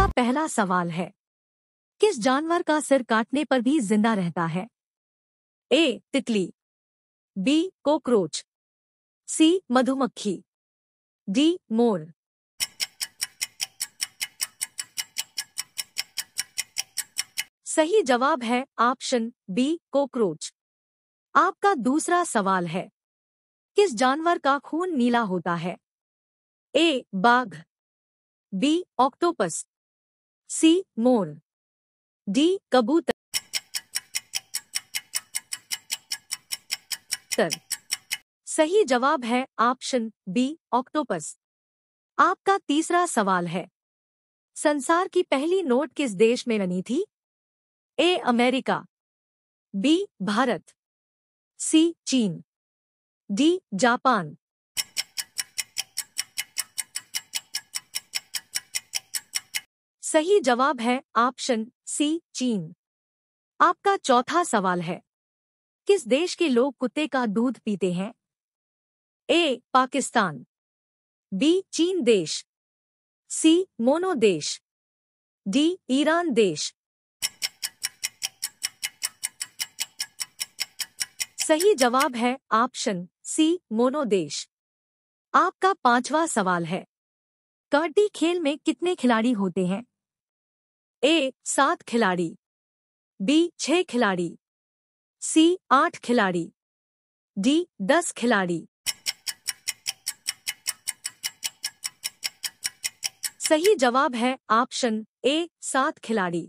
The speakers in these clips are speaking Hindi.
का पहला सवाल है किस जानवर का सिर काटने पर भी जिंदा रहता है ए तितली बी कोक्रोच सी मधुमक्खी डी मोर सही जवाब है ऑप्शन बी कोक्रोच आपका दूसरा सवाल है किस जानवर का खून नीला होता है ए बाघ बी ऑक्टोपस सी मोर डी कबूतर सही जवाब है ऑप्शन बी ऑक्टोपस आपका तीसरा सवाल है संसार की पहली नोट किस देश में बनी थी A America B Bharat C चीन डी जापान सही जवाब है ऑप्शन सी चीन आपका चौथा सवाल है किस देश के लोग कुत्ते का दूध पीते हैं ए पाकिस्तान बी चीन देश सी मोनो देश डी ईरान देश सही जवाब है ऑप्शन सी मोनो देश आपका पांचवा सवाल है कबड्डी खेल में कितने खिलाड़ी होते हैं ए सात खिलाड़ी बी छह खिलाड़ी सी आठ खिलाड़ी डी दस खिलाड़ी सही जवाब है ऑप्शन ए सात खिलाड़ी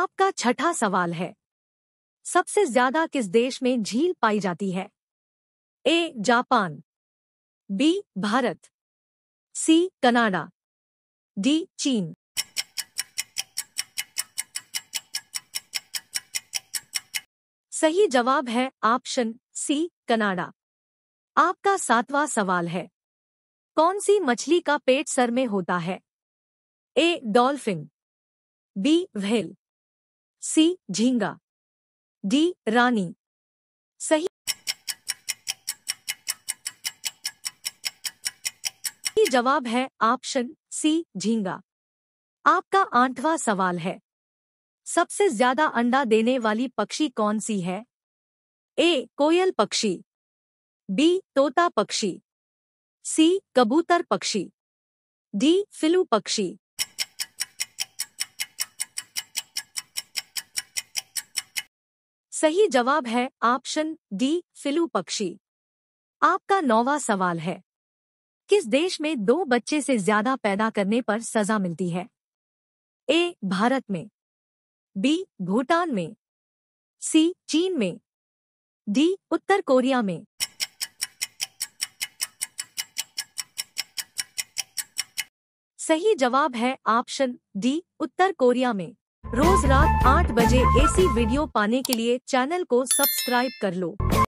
आपका छठा सवाल है सबसे ज्यादा किस देश में झील पाई जाती है A Japan B Bharat C Canada D चीन सही जवाब है ऑप्शन सी कनाडा आपका सातवां सवाल है कौन सी मछली का पेट सर में होता है A dolphin B whale C झींगा डी रानी सही जवाब है ऑप्शन सी झींगा आपका आठवां सवाल है सबसे ज्यादा अंडा देने वाली पक्षी कौन सी है ए कोयल पक्षी बी तोता पक्षी सी कबूतर पक्षी डी फिलू पक्षी सही जवाब है ऑप्शन डी फिलू पक्षी आपका नौवा सवाल है किस देश में दो बच्चे से ज्यादा पैदा करने पर सजा मिलती है ए भारत में बी भूटान में सी चीन में डी उत्तर कोरिया में सही जवाब है ऑप्शन डी उत्तर कोरिया में रोज रात 8 बजे ऐसी वीडियो पाने के लिए चैनल को सब्सक्राइब कर लो